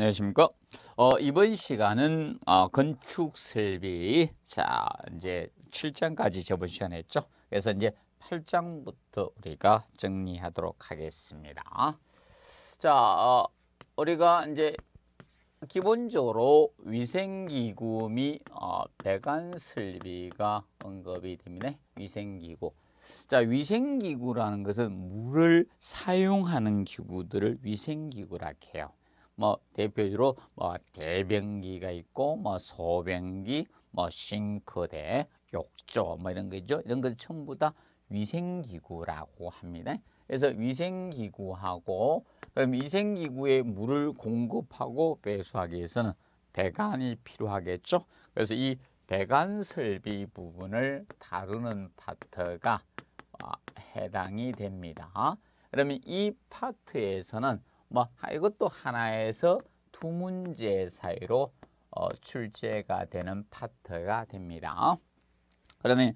안녕하십니까? 어, 이번 시간은 어, 건축 설비 자 이제 7장까지 저번 시간 했죠. 그래서 이제 8장부터 우리가 정리하도록 하겠습니다. 자 어, 우리가 이제 기본적으로 위생기구 및 어, 배관 설비가 언급이 됩니다. 위생기구. 자, 위생기구라는 것은 물을 사용하는 기구들을 위생기구라 해요. 뭐 대표적으로 뭐 대변기가 있고 뭐 소변기, 뭐 싱크대, 욕조 뭐 이런 거죠. 이런 것 전부 다 위생기구라고 합니다. 그래서 위생기구하고 그럼 위생기구에 물을 공급하고 배수하기 위해서는 배관이 필요하겠죠. 그래서 이 배관 설비 부분을 다루는 파트가 어, 해당이 됩니다. 그러면 이 파트에서는 뭐 이것도 하나에서 두 문제 사이로 어, 출제가 되는 파트가 됩니다. 그러면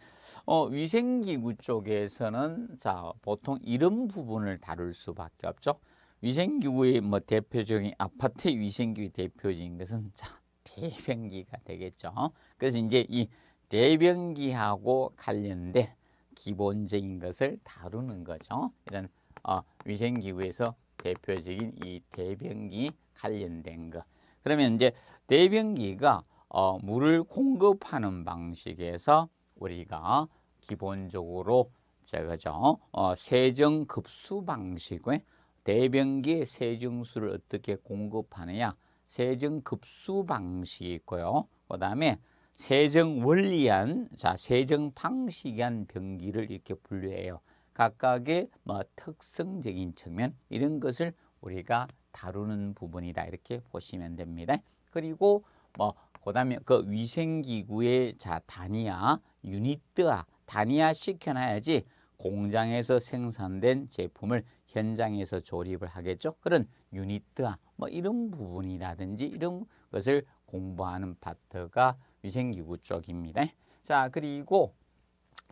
어, 위생기구 쪽에서는 자 보통 이런 부분을 다룰 수밖에 없죠. 위생기구의 뭐 대표적인 아파트 위생기구 대표적인 것은 자 대변기가 되겠죠. 그래서 이제 이 대변기하고 관련된 기본적인 것을 다루는 거죠. 이런 어, 위생기구에서 대표적인 이 대변기 관련된 거. 그러면 이제 대변기가 어, 물을 공급하는 방식에서 우리가 기본적으로 제가죠 어, 세정 급수 방식의 대변기의 세정수를 어떻게 공급하느냐 세정 급수 방식이 있고요. 그 다음에 세정 원리한 자 세정 방식한 변기를 이렇게 분류해요. 각각의 뭐 특성적인 측면 이런 것을 우리가 다루는 부분이다 이렇게 보시면 됩니다. 그리고 뭐 그다음에 그 위생기구의 자 단위야 유닛드야 단위화 시켜놔야지 공장에서 생산된 제품을 현장에서 조립을 하겠죠. 그런 유닛드와 뭐 이런 부분이라든지 이런 것을 공부하는 파트가 위생기구 쪽입니다. 자 그리고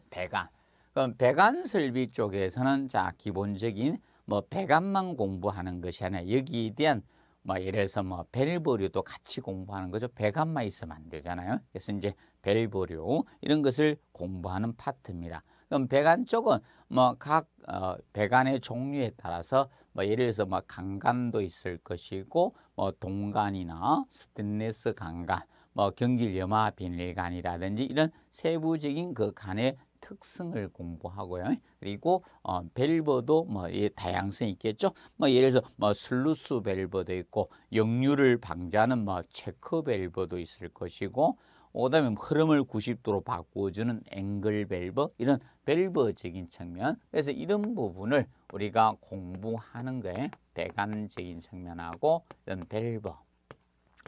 배가 그럼 배관 설비 쪽에서는 자 기본적인 뭐 배관만 공부하는 것이 아니라 여기에 대한 뭐 예를 들어서 뭐벨브류도 같이 공부하는 거죠. 배관만 있으면 안 되잖아요. 그래서 이제 벨브류 이런 것을 공부하는 파트입니다. 그럼 배관 쪽은 뭐 각 어, 배관의 종류에 따라서 뭐 예를 들어서 뭐 강간도 있을 것이고 뭐 동간이나 스테레스 강간 뭐 경길 염화 비닐간이라든지 이런 세부적인 그 간의 특성을 네. 공부하고요. 그리고 어, 밸브도 뭐 예, 다양성 있겠죠. 뭐 예를 들어뭐 슬루스 밸브도 있고 역류를 방지하는 뭐 체크 밸브도 있을 것이고 그다음에 뭐, 흐름을 90도로 바꾸주는 앵글 밸브 이런 밸브적인 측면 그래서 이런 부분을 우리가 공부하는 거 배관적인 측면하고 이런 밸브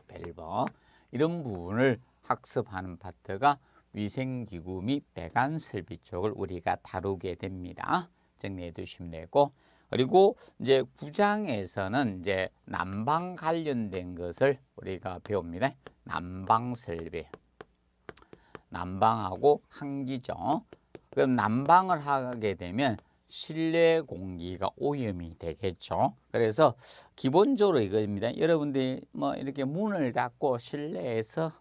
밸브 이런 부분을 학습하는 파트가 위생기구 및 배관 설비 쪽을 우리가 다루게 됩니다. 정리해 두시면 되고 그리고 이제 구장에서는 이제 난방 관련된 것을 우리가 배웁니다. 난방 설비. 난방하고 환기죠. 그럼 난방을 하게 되면 실내 공기가 오염이 되겠죠. 그래서 기본적으로 이겁니다. 여러분들이 뭐 이렇게 문을 닫고 실내에서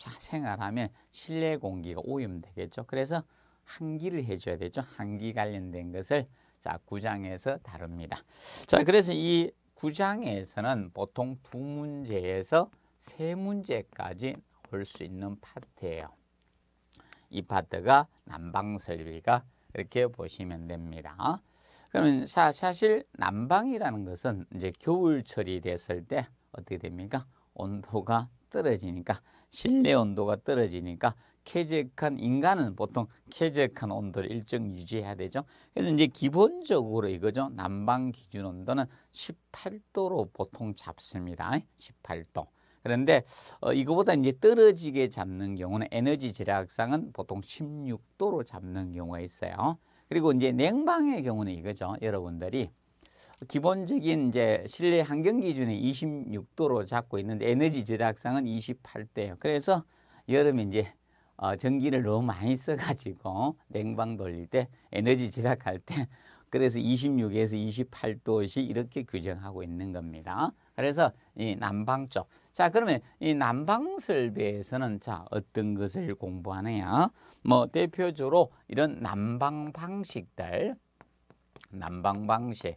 자, 생활하면 실내 공기가 오염되겠죠. 그래서 환기를 해줘야 되죠. 환기 관련된 것을 자 구장에서 다룹니다. 자 그래서 이 구장에서는 보통 두 문제에서 세 문제까지 올 수 있는 파트예요. 이 파트가 난방 설비가 이렇게 보시면 됩니다. 그러면 사, 실 난방이라는 것은 이제 겨울철이 됐을 때 어떻게 됩니까? 온도가 떨어지니까 실내 온도가 떨어지니까 쾌적한 인간은 보통 쾌적한 온도를 일정 유지해야 되죠. 그래서 이제 기본적으로 이거죠. 난방 기준 온도는 18도로 보통 잡습니다. 18도. 그런데 어, 이거보다 이제 떨어지게 잡는 경우는 에너지 절약상은 보통 16도로 잡는 경우가 있어요. 그리고 이제 냉방의 경우는 이거죠. 여러분들이 기본적인 이제 실내 환경 기준이 26도로 잡고 있는데 에너지 절약상은 28도예요. 그래서 여름에 이제 어, 전기를 너무 많이 써가지고 냉방 돌릴 때 에너지 절약할 때 그래서 26에서 28도씩 이렇게 규정하고 있는 겁니다. 그래서 이 난방 쪽. 자, 그러면 이 난방 설비에서는 자, 어떤 것을 공부하느냐? 뭐 대표적으로 이런 난방 방식들 난방 방식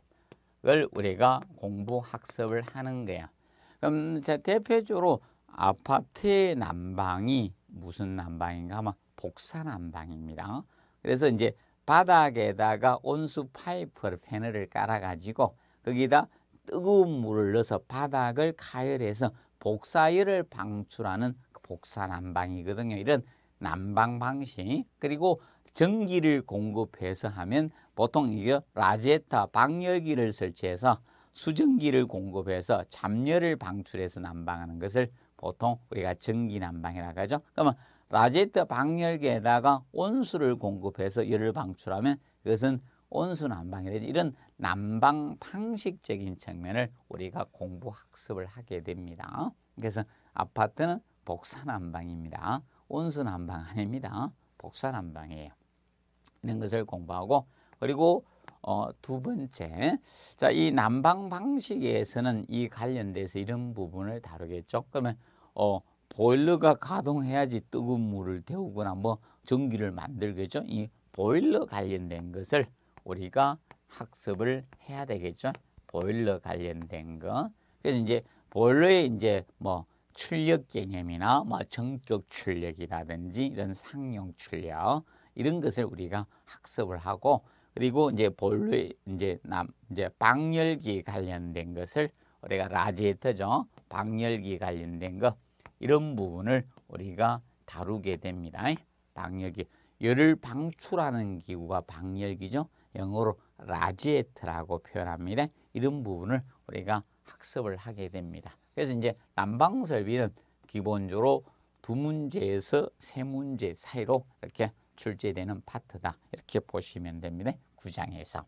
을 우리가 공부 학습을 하는 거야. 그럼 제 대표적으로 아파트의 난방이 무슨 난방인가 하면 복사 난방입니다. 그래서 이제 바닥에다가 온수 파이프를 패널을 깔아 가지고 거기다 뜨거운 물을 넣어서 바닥을 가열해서 복사열을 방출하는 복사 난방이거든요. 이런 난방 방식 그리고 전기를 공급해서 하면 보통 이게 라제타 방열기를 설치해서 수증기를 공급해서 잡열을 방출해서 난방하는 것을 보통 우리가 전기 난방이라고 하죠. 그러면 라제타 방열기에다가 온수를 공급해서 열을 방출하면 그것은 온수 난방이라 든지 이런 난방 방식적인 측면을 우리가 공부 학습을 하게 됩니다. 그래서 아파트는 복사 난방입니다. 온순 한방 아닙니다. 복선 한방이에요. 이런 것을 공부하고 그리고 어, 두 번째, 자, 이 난방 방식에서는 이 관련돼서 이런 부분을 다루겠죠. 그러면 어, 보일러가 가동해야지 뜨거운 물을 태우거나뭐 전기를 만들겠죠. 이 보일러 관련된 것을 우리가 학습을 해야 되겠죠. 보일러 관련된 거. 그래서 이제 보일러에 이제 뭐 출력 개념이나 뭐 정격 출력이라든지 이런 상용 출력 이런 것을 우리가 학습을 하고 그리고 이제 본래 이제 남 이제 방열기 관련된 것을 우리가 라지에터죠 방열기 관련된 것 이런 부분을 우리가 다루게 됩니다. 방열기 열을 방출하는 기구가 방열기죠. 영어로 라지에트라고 표현합니다. 이런 부분을 우리가 학습을 하게 됩니다. 그래서 이제 난방 설비는 기본적으로 두 문제에서 세 문제 사이로 이렇게 출제되는 파트다. 이렇게 보시면 됩니다. 구장에서.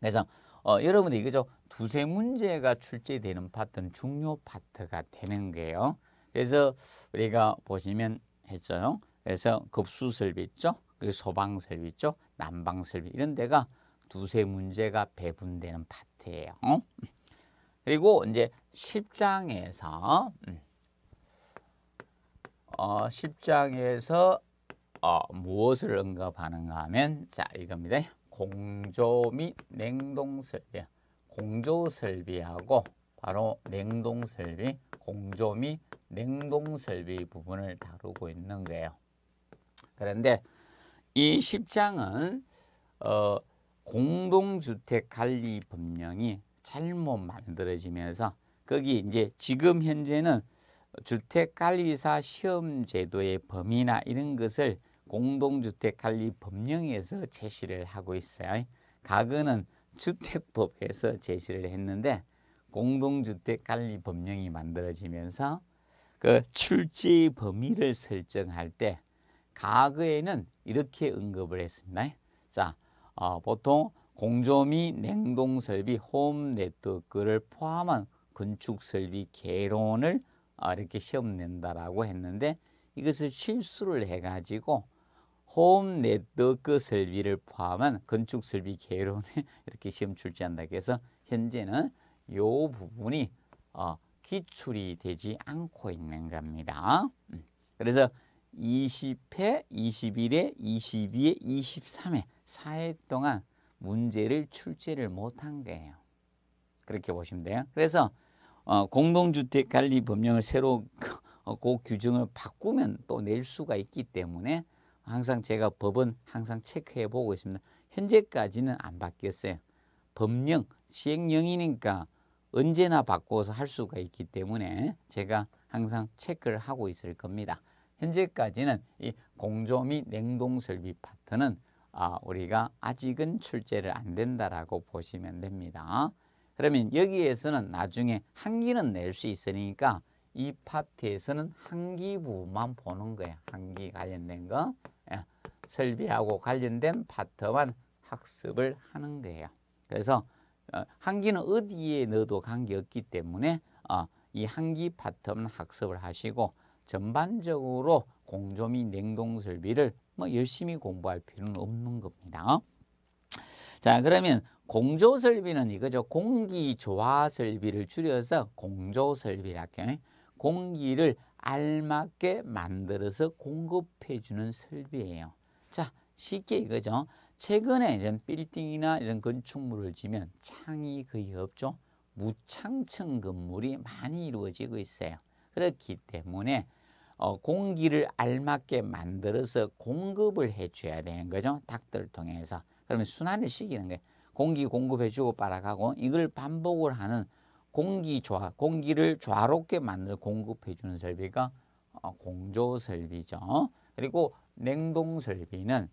그래서 어, 여러분들 이거죠. 두세 문제가 출제되는 파트는 중요 파트가 되는 거예요. 그래서 우리가 보시면 했죠. 그래서 급수설비 있죠. 소방설비 있죠. 난방설비 이런 데가 두세 문제가 배분되는 파트예요. 어? 그리고 이제 10장에서 음. 어, 10장에서 어, 무엇을 언급하는가 하면 자 이겁니다. 공조 및 냉동 설비 공조 설비하고 바로 냉동 설비 공조 및 냉동 설비 부분을 다루고 있는 거예요. 그런데 이 10장은 어, 공동주택관리법령이 잘못 만들어지면서 거기 이제 지금 현재는 주택관리사 시험제도의 범위나 이런 것을 공동주택관리법령에서 제시를 하고 있어요. 가거는 주택법에서 제시를 했는데 공동주택관리법령이 만들어지면서 그 출제 범위를 설정할 때가거에는 이렇게 언급을 했습니다. 자, 어, 보통 공조 및 냉동 설비, 홈 네트워크를 포함한 건축설비 개론을 이렇게 시험 낸다라고 했는데 이것을 실수를 해가지고 홈 네트워크 설비를 포함한 건축 설비 개론에 이렇게 시험 출제한다 그래서 현재는 이 부분이 어, 기출이 되지 않고 있는 겁니다. 음. 그래서 20회, 21회, 22회, 23회 4회 동안 문제를 출제를 못한 거예요. 그렇게 보시면 돼요. 그래서 어, 공동주택 관리 법령을 새로 어, 그 규정을 바꾸면 또 낼 수가 있기 때문에 항상 제가 법은 항상 체크해 보고 있습니다. 현재까지는 안 바뀌었어요. 법령, 시행령이니까 언제나 바꿔서 할 수가 있기 때문에 제가 항상 체크를 하고 있을 겁니다. 현재까지는 이 공조 및 냉동 설비 파트는 아, 우리가 아직은 출제를 안된다라 보시면 됩니다. 그러면 여기에서는 나중에 한기는 낼 수 있으니까 이 파트에서는 한기 부분만 보는 거야. 한기 관련된 거. 예. 설비하고 관련된 파트만 학습을 하는 거예요. 그래서 어, 한기는 어디에 넣어도 관계없기 때문에 어, 이 한기 파트만 학습을 하시고 전반적으로 공조및 냉동 설비를 뭐 열심히 공부할 필요는 없는 겁니다. 자 그러면 공조설비는 이거죠. 공기조화설비를 줄여서 공조설비라 할게요. 공기를 알맞게 만들어서 공급해주는 설비예요. 자 쉽게 이거죠. 최근에 이런 빌딩이나 이런 건축물을 지면 창이 거의 없죠. 무창층 건물이 많이 이루어지고 있어요. 그렇기 때문에 어, 공기를 알맞게 만들어서 공급을 해줘야 되는 거죠. 닭들 통해서. 그러면 순환을 시키는 거예요. 공기 공급해주고 빨아가고 이걸 반복을 하는 공기 조화, 공기를 조화롭게 만들 어 공급해주는 설비가 공조 설비죠. 그리고 냉동 설비는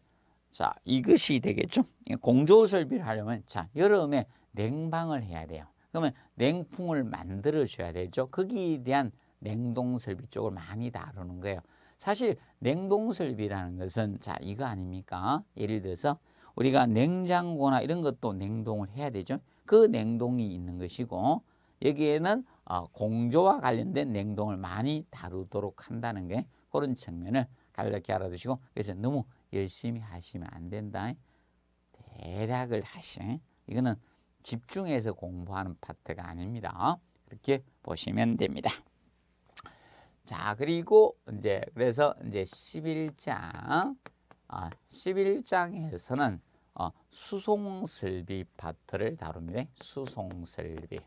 자 이것이 되겠죠. 공조 설비를 하려면 자 여름에 냉방을 해야 돼요. 그러면 냉풍을 만들어 줘야 되죠. 거기에 대한 냉동 설비 쪽을 많이 다루는 거예요. 사실 냉동 설비라는 것은 자 이거 아닙니까? 예를 들어서 우리가 냉장고나 이런 것도 냉동을 해야 되죠. 그 냉동이 있는 것이고 여기에는 어, 공조와 관련된 냉동을 많이 다루도록 한다는 게 그런 측면을 간략히 알아두시고 그래서 너무 열심히 하시면 안 된다. 대략을 하시. 이거는 집중해서 공부하는 파트가 아닙니다. 그렇게 보시면 됩니다. 자, 그리고 이제 그래서 이제 11장 아, 11장에서는 어, 수송설비 파트를 다룹니다. 수송설비.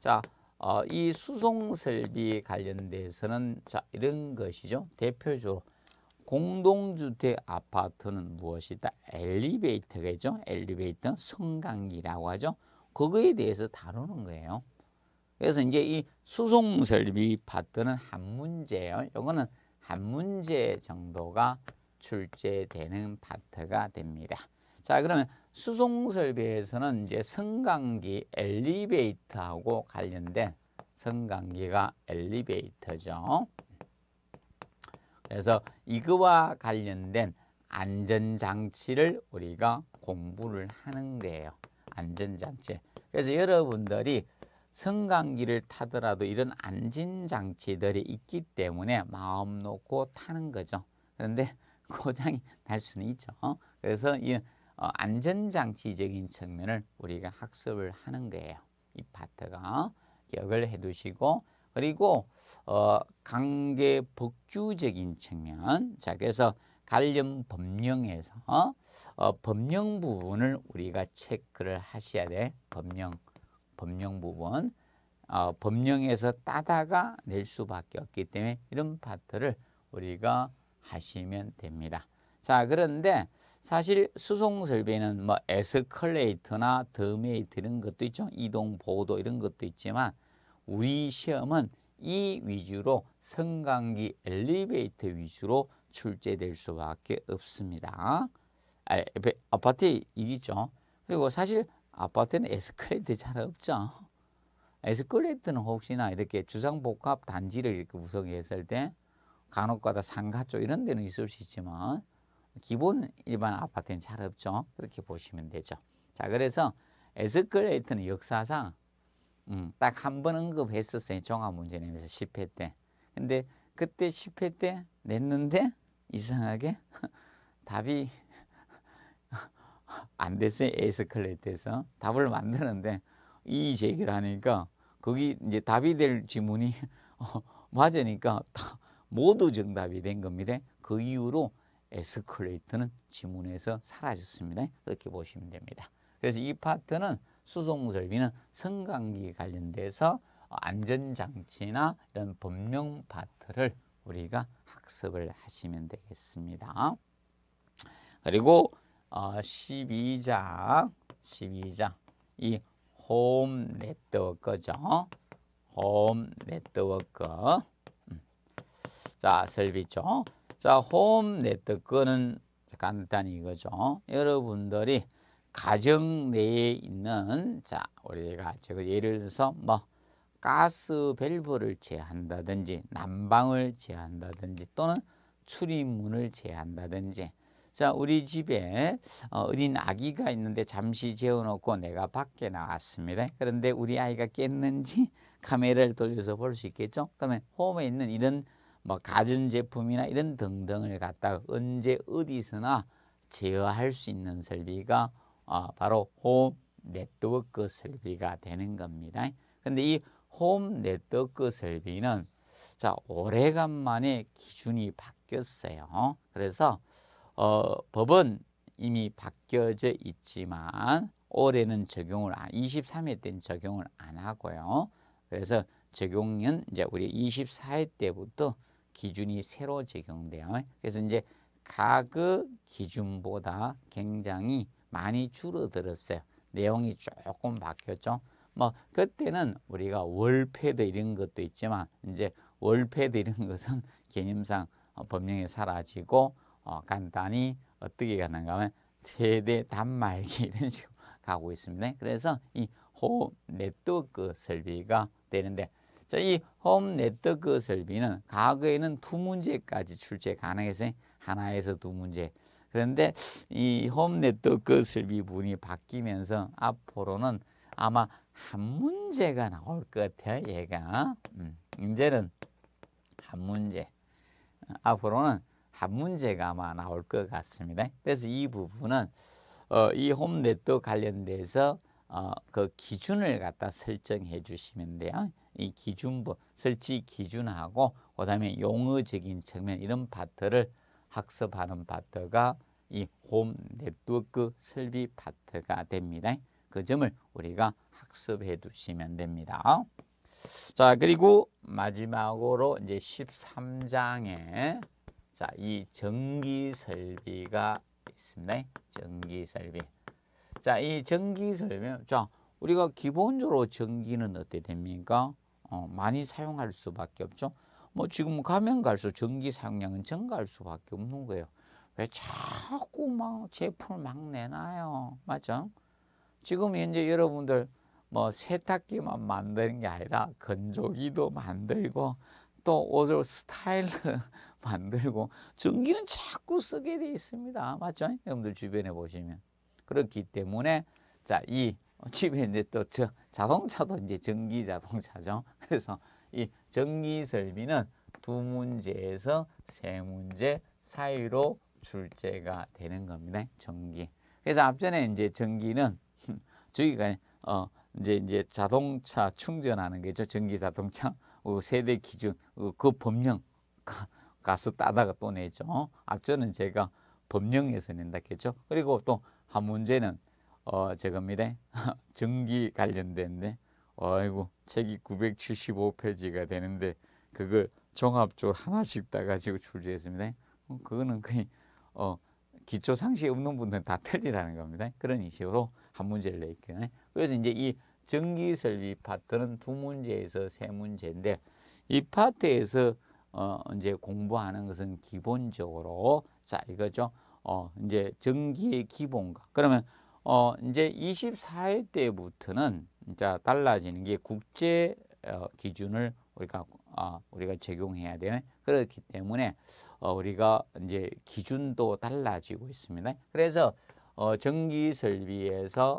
자, 어, 이 수송설비 관련돼서는 자, 이런 것이죠. 대표적으로 공동주택 아파트는 무엇이다? 엘리베이터겠죠. 엘리베이터 성강기라고 하죠. 그거에 대해서 다루는 거예요. 그래서 이제 이 수송설비 파트는 한 문제예요. 이거는 한 문제 정도가 출제되는 파트가 됩니다. 자 그러면 수송설비에서는 이제 승강기 엘리베이터하고 관련된 승강기가 엘리베이터죠. 그래서 이거와 관련된 안전장치를 우리가 공부를 하는 거예요. 안전장치. 그래서 여러분들이 승강기를 타더라도 이런 안전장치들이 있기 때문에 마음 놓고 타는 거죠. 그런데 고장이 날 수는 있죠. 어? 그래서 이 어, 안전장치적인 측면을 우리가 학습을 하는 거예요. 이 파트가 어? 기억을 해두시고 그리고 어, 관계 법규적인 측면 자 그래서 관련 법령에서 어, 법령 부분을 우리가 체크를 하셔야 돼 법령 법령 부분 어, 법령에서 따다가 낼 수밖에 없기 때문에 이런 파트를 우리가 하시면 됩니다. 자 그런데 사실 수송설비는 뭐 에스컬레이터나 더메이트 이런 것도 있죠. 이동보도 이런 것도 있지만 우리 시험은 이 위주로 성강기 엘리베이터 위주로 출제될 수밖에 없습니다. 아, 아파트 이기죠. 그리고 사실 아파트는 에스컬레이터 잘 없죠. 에스컬레이터는 혹시나 이렇게 주상복합 단지를 이렇게 구성했을 때 간혹가다 상가 쪽 이런 데는 있을 수 있지만 기본 일반 아파트는 잘 없죠. 그렇게 보시면 되죠. 자, 그래서 에스컬레이터는 역사상 음, 딱 한 번 언급했었어요. 종합문제 내면서 10회 때. 근데 그때 10회 때 냈는데 이상하게 답이 안 됐어요. 에스컬레이터에서. 답을 만드는데 이얘기를 하니까 거기 이제 답이 될 지문이 어, 맞으니까 다 모두 정답이 된 겁니다. 그 이후로 에스컬레이터는 지문에서 사라졌습니다. 그렇게 보시면 됩니다. 그래서 이 파트는 수송설비는 성관기 관련돼서 안전장치나 이런 법령 파트를 우리가 학습을 하시면 되겠습니다. 그리고 12장, 어, 12장 이 홈 네트워크죠. 홈 네트워크 자, 설비죠. 자, 홈 네트워크는 간단히 이거죠. 여러분들이 가정 내에 있는 자, 우리가 제가 예를 들어서 뭐 가스 밸브를 제한다든지 난방을 제한다든지 또는 출입문을 제한다든지 자 우리 집에 어, 어린 아기가 있는데 잠시 재워놓고 내가 밖에 나왔습니다. 그런데 우리 아이가 깼는지 카메라를 돌려서 볼 수 있겠죠. 그러면 홈에 있는 이런 뭐 가전 제품이나 이런 등등을 갖다가 언제 어디서나 제어할 수 있는 설비가 어, 바로 홈 네트워크 설비가 되는 겁니다. 근데 이 홈 네트워크 설비는 자 오래간만에 기준이 바뀌었어요. 그래서 어, 법은 이미 바뀌어져 있지만 올해는 적용을 안, 23회 때는 적용을 안 하고요. 그래서 적용은 이제 우리 24회 때부터 기준이 새로 적용돼요. 그래서 이제 가격 기준보다 굉장히 많이 줄어들었어요. 내용이 조금 바뀌었죠. 뭐 그때는 우리가 월패드 이런 것도 있지만 이제 월패드 이런 것은 개념상 어, 법령에 사라지고 어, 간단히 어떻게 가는가 하면 세대 단말기 이런 식으로 가고 있습니다. 그래서 이호 네트워크 설비가 되는데 자, 이홈 네트워크 그 설비는 과거에는 두 문제까지 출제 가능해서 하나에서 두 문제. 그런데 이 홈 네트워크 그 설비 분이 바뀌면서 앞으로는 아마 한 문제가 나올 것 같아요, 얘가. 음, 이제는 한 문제. 앞으로는 한 문제가 아마 나올 것 같습니다. 그래서 이 부분은 어, 이홈 네트워크 관련돼서 어, 그 기준을 갖다 설정해 주시면 돼요. 이 기준부 설치 기준하고 그다음에 용어적인 측면 이런 파트를 학습하는 파트가 이 홈 네트워크 설비 파트가 됩니다. 그 점을 우리가 학습해 두시면 됩니다. 자, 그리고 마지막으로 이제 13장에 자, 이 전기 설비가 있습니다. 전기 설비. 자, 이 전기 설비. 자, 우리가 기본적으로 전기는 어떻게 됩니까? 어, 많이 사용할 수밖에 없죠. 뭐 지금 가면 갈수록 전기 사용량은 증가할 수밖에 없는 거예요. 왜 자꾸 막 제품을 막 내놔요. 맞죠? 지금 현재 여러분들 뭐 세탁기만 만드는 게 아니라 건조기도 만들고 또 옷을 스타일 만들고 전기는 자꾸 쓰게 돼 있습니다. 맞죠? 여러분들 주변에 보시면. 그렇기 때문에 자, 이 어, 집에 이제 또 저 자동차도 이제 전기 자동차죠. 그래서 이 전기 설비는 두 문제에서 세 문제 사이로 출제가 되는 겁니다. 전기. 그래서 앞전에 이제 전기는 저기가어 이제 이제 자동차 충전하는 게죠. 전기 자동차 어, 세대 기준 어, 그 법령 가, 가스 따다가 또 내죠. 앞전은 제가 법령에서 낸다 했죠. 그리고 또 한 문제는 어, 제겁니다. 전기 관련된데, 어이고 책이 975페이지가 되는데, 그걸 종합적으로 하나씩 따가지고 출제했습니다. 어, 그거는 그 어, 기초 상식이 없는 분들은 다 틀리라는 겁니다. 그런 식으로 한 문제를 낼게요. 그래서 이제 이 전기 설비 파트는 두 문제에서 세 문제인데, 이 파트에서 어, 이제 공부하는 것은 기본적으로, 자, 이거죠. 어, 이제 전기의 기본과, 그러면 어, 이제 24회 때부터는 이제 달라지는 게 국제 어, 기준을 우리가 어, 우리가 적용해야 되요 그렇기 때문에 어, 우리가 이제 기준도 달라지고 있습니다. 그래서 어, 전기 설비에서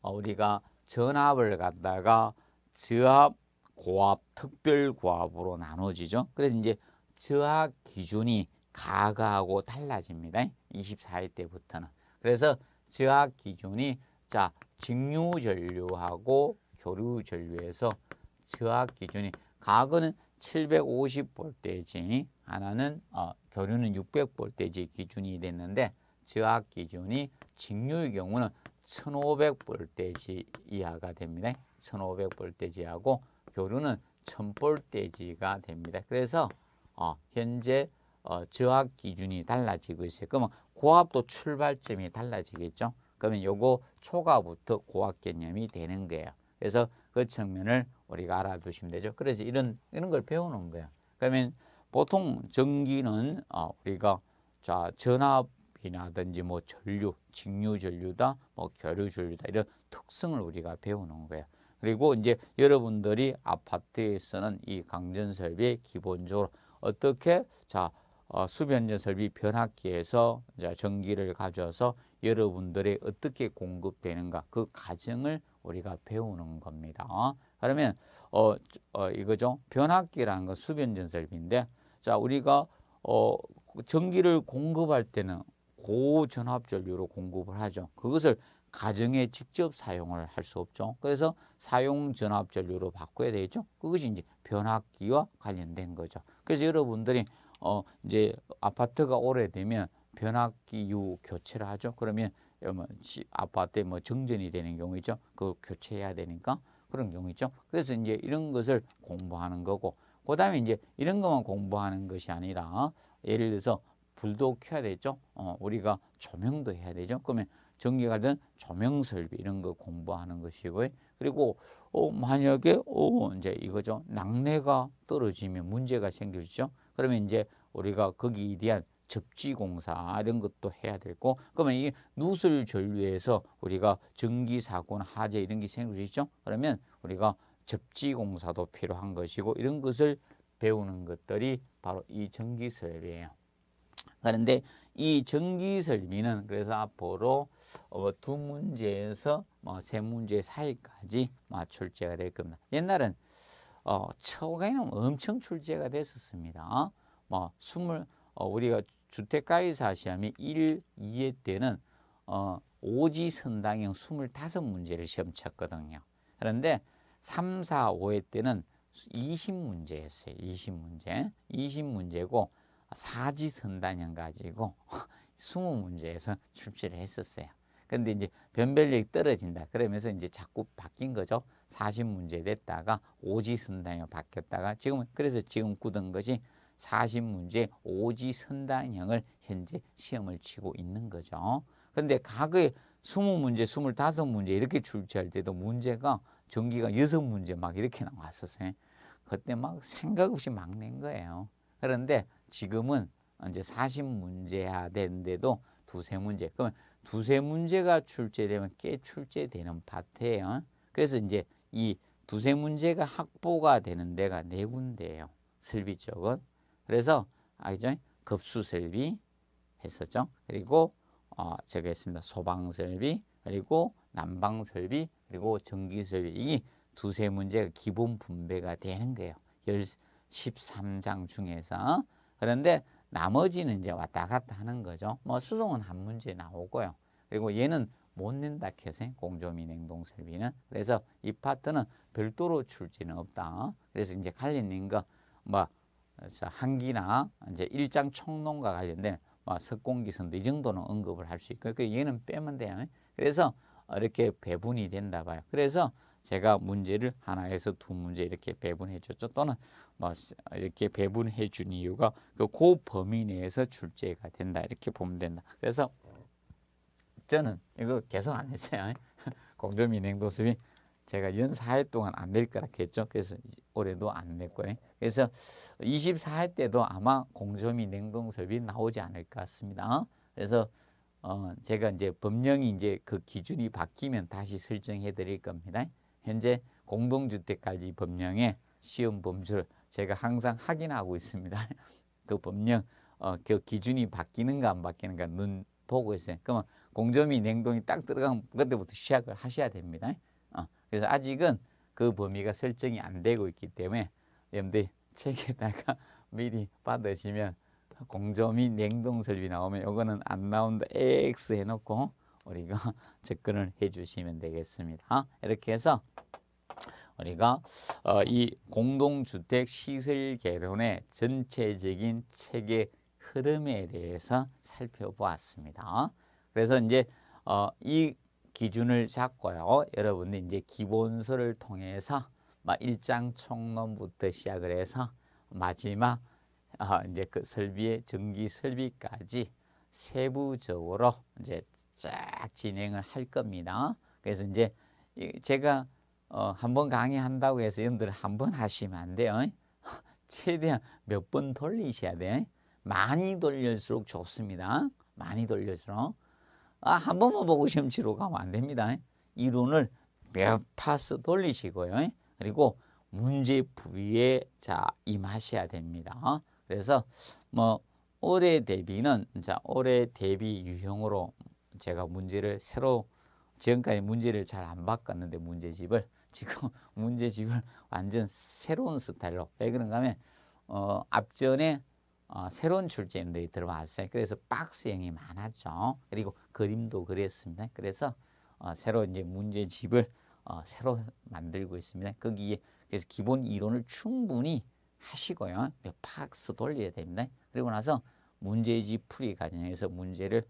어, 우리가 전압을 갖다가 저압, 고압, 특별 고압으로 나눠지죠. 그래서 이제 저압 기준이 가가하고 달라집니다. 24회 때부터는. 그래서 제약 기준이 자 직류 전류하고 교류 전류에서 저압 기준이 가거는 7 5 0볼대지 하나는 어, 교류는 6 0 0볼대지 기준이 됐는데 저압 기준이 직류의 경우는 1 5 0 0볼대지 이하가 됩니다. 1 5 0 0볼대지하고 교류는 1 0 0 0볼대지가 됩니다. 그래서 어, 현재 어, 저압 기준이 달라지고 있어요. 그러면 고압도 출발점이 달라지겠죠. 그러면 요거 초과부터 고압 개념이 되는 거예요. 그래서 그 측면을 우리가 알아두시면 되죠. 그래서 이런 이런 걸 배우는 거예요. 그러면 보통 전기는 어, 우리가 자 전압이라든지 뭐 전류, 직류 전류다, 뭐 교류 전류다 이런 특성을 우리가 배우는 거예요. 그리고 이제 여러분들이 아파트에 서는이 강전 설비 에 기본적으로 어떻게 자 어, 수변전설 비 변압기에서 전기를 가져서 여러분들이 어떻게 공급되는가 그 과정을 우리가 배우는 겁니다. 어? 그러면 어, 어, 이거죠. 변압기라는 건 수변전설비인데 자 우리가 어, 전기를 공급할 때는 고전압전류로 공급을 하죠. 그것을 가정에 직접 사용을 할 수 없죠. 그래서 사용 전압 전류로 바꿔야 되죠. 그것이 이제 변압기와 관련된 거죠. 그래서 여러분들이 어 이제 아파트가 오래되면 변압기유 교체를 하죠. 그러면 뭐 아파트에 뭐 정전이 되는 경우 있죠. 그 교체해야 되니까 그런 경우 있죠. 그래서 이제 이런 것을 공부하는 거고 그다음에 이제 이런 것만 공부하는 것이 아니라 예를 들어서 불도 켜야 되죠. 어, 우리가 조명도 해야 되죠. 그러면 전기 가된 조명 설비 이런 거 공부하는 것이고 요 그리고 어 만약에 어 이제 이거죠 낙뢰가 떨어지면 문제가 생기죠 그러면 이제 우리가 거기에 대한 접지 공사 이런 것도 해야 되고 그러면 이 누설 전류에서 우리가 전기 사고나 화재 이런 게생기죠 그러면 우리가 접지 공사도 필요한 것이고 이런 것을 배우는 것들이 바로 이 전기 설비예요. 그런데 이 전기설비는 그래서 앞으로 어, 두 문제에서 뭐 세 문제 사이까지 뭐 출제가 될 겁니다. 옛날은 어, 처에는 엄청 출제가 됐었습니다. 20, 뭐 어, 우리가 주택가의사 시험이 1, 2회 때는 어, 오지 선당형 25문제를 시험 쳤거든요. 그런데 3, 4, 5회 때는 20문제였어요. 20문제. 20문제고 사지선단형 가지고 20문제에서 출제를 했었어요. 근데 이제 변별력이 떨어진다. 그러면서 이제 자꾸 바뀐 거죠. 40문제 됐다가 오지선단형 바뀌었다가 지금 그래서 지금 굳은 것이 40문제 오지선단형을 현재 시험을 치고 있는 거죠. 근데 과거에 20문제, 25문제 이렇게 출제할 때도 문제가 전기가 6문제 막 이렇게 나왔었어요. 그때 막 생각 없이 막 낸 거예요. 그런데 지금은 이제 사십 문제야 되는데도 두세 문제. 그러 두세 문제가 출제되면 꽤 출제되는 파트예요. 그래서 이제 이 두세 문제가 확보가 되는 데가 네 군데예요. 설비 쪽은. 그래서 아시죠? 급수설비 했었죠. 그리고 어, 저기 했습니다. 소방설비, 그리고 난방설비, 그리고 전기설비. 이 두세 문제가 기본 분배가 되는 거예요. 열 십삼 장 중에서 그런데 나머지는 이제 왔다 갔다 하는 거죠. 뭐 수송은 한 문제 나오고요. 그리고 얘는 못 낸다 캐세 공조미 냉동 설비는 그래서 이 파트는 별도로 출제는 없다. 그래서 이제 관련된 거뭐 한기나 이제 일장 청농과 관련된 뭐 석공기선도 이 정도는 언급을 할 수 있고 그 얘는 빼면 돼요. 그래서 이렇게 배분이 된다 봐요. 그래서 제가 문제를 하나에서 두 문제 이렇게 배분해 줬죠. 또는 뭐 이렇게 배분해 준 이유가 그 범위 내에서 출제가 된다. 이렇게 보면 된다. 그래서 저는 이거 계속 안 했어요. 공조민행도습이 제가 연 4회 동안 안될 거라 했죠. 그래서 올해도 안 낼 거예요. 그래서 24회 때도 아마 공조미 냉동설비 나오지 않을 것 같습니다. 그래서 어, 제가 이제 법령이 이제 그 기준이 바뀌면 다시 설정해 드릴 겁니다. 현재 공동주택 관리 법령의 시험 범주를 제가 항상 확인하고 있습니다. 그 법령 어, 그 기준이 바뀌는가 안 바뀌는가 눈 보고 있어요. 그러면 공점이 냉동이 딱 들어가면 그때부터 시작을 하셔야 됩니다. 어, 그래서 아직은 그 범위가 설정이 안 되고 있기 때문에 여러분들 책에다가 미리 받으시면 공점이 냉동 설비 나오면 이거는 안 나온다 X 해놓고 우리가 접근을 해주시면 되겠습니다. 이렇게 해서 우리가 어, 이 공동주택 시설 개론의 전체적인 체계 흐름에 대해서 살펴보았습니다. 그래서 이제 어, 이 기준을 잡고요. 여러분들 이제 기본서를 통해서 일장 총론부터 시작을 해서 마지막 아, 이제 그 설비의 전기 설비까지 세부적으로 이제 쫙 진행을 할 겁니다. 그래서 이제 제가 어, 한 번 강의한다고 해서 여러분들 한 번 하시면 안 돼요. 최대한 몇 번 돌리셔야 돼요. 많이 돌릴수록 좋습니다. 많이 돌릴수록. 아, 한 번만 보고 시험 치로 가면 안 됩니다. 이론을 몇 파스 돌리시고요. 그리고 문제 부위에 자 임하셔야 됩니다. 그래서 뭐 올해 대비는 자 올해 대비 유형으로 제가 문제를 새로 지금까지 문제를 잘 안 바꿨는데 문제집을 지금 문제집을 완전 새로운 스타일로 왜 그런가 하면 어, 앞전에 어, 새로운 출제인들이 들어왔어요. 그래서 박스형이 많았죠. 그리고 그림도 그렸습니다 그래서 어, 새로 이제 문제집을 어, 새로 만들고 있습니다. 거기에 그래서 기본 이론을 충분히 하시고요. 몇 박스 돌려야 됩니다. 그리고 나서 문제집 풀이 과정에서 문제를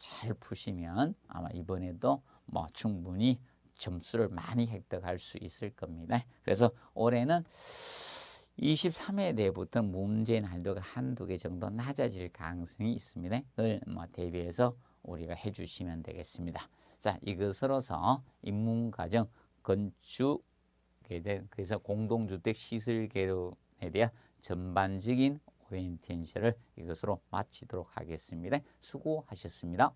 잘 푸시면 아마 이번에도 뭐 충분히 점수를 많이 획득할 수 있을 겁니다. 그래서 올해는 23회 내부터 문제 난이도가 한두 개 정도 낮아질 가능성이 있습니다. 그걸 뭐 대비해서 우리가 해주시면 되겠습니다. 자, 이것으로서 인문과정 건축에 대한 그래서 공동주택 시설 계론에 대한 전반적인 웨인 그 엔테이을 이것으로 마치도록 하겠습니다. 수고하셨습니다.